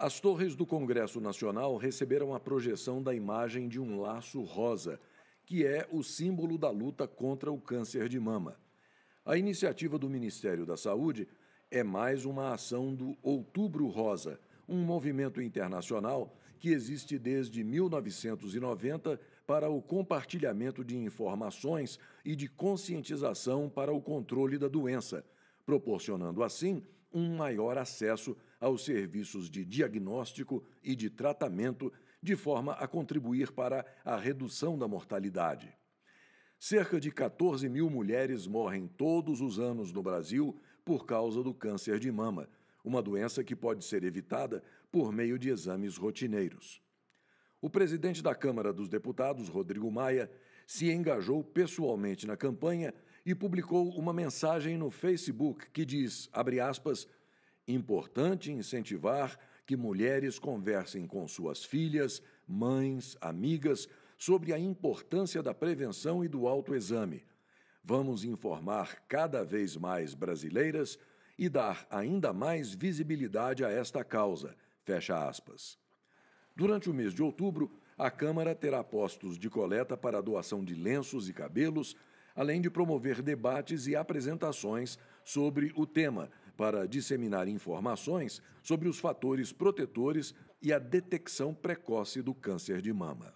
As torres do Congresso Nacional receberam a projeção da imagem de um laço rosa, que é o símbolo da luta contra o câncer de mama. A iniciativa do Ministério da Saúde é mais uma ação do Outubro Rosa, um movimento internacional que existe desde 1990 para o compartilhamento de informações e de conscientização para o controle da doença, proporcionando assim um maior acesso aos serviços de diagnóstico e de tratamento, de forma a contribuir para a redução da mortalidade. Cerca de 14 mil mulheres morrem todos os anos no Brasil por causa do câncer de mama, uma doença que pode ser evitada por meio de exames rotineiros. O presidente da Câmara dos Deputados, Rodrigo Maia, se engajou pessoalmente na campanha e publicou uma mensagem no Facebook que diz, abre aspas, Importante incentivar que mulheres conversem com suas filhas, mães, amigas sobre a importância da prevenção e do autoexame. Vamos informar cada vez mais brasileiras e dar ainda mais visibilidade a esta causa. Fecha aspas. Durante o mês de outubro, a Câmara terá postos de coleta para a doação de lenços e cabelos, além de promover debates e apresentações sobre o tema, para disseminar informações sobre os fatores protetores e a detecção precoce do câncer de mama.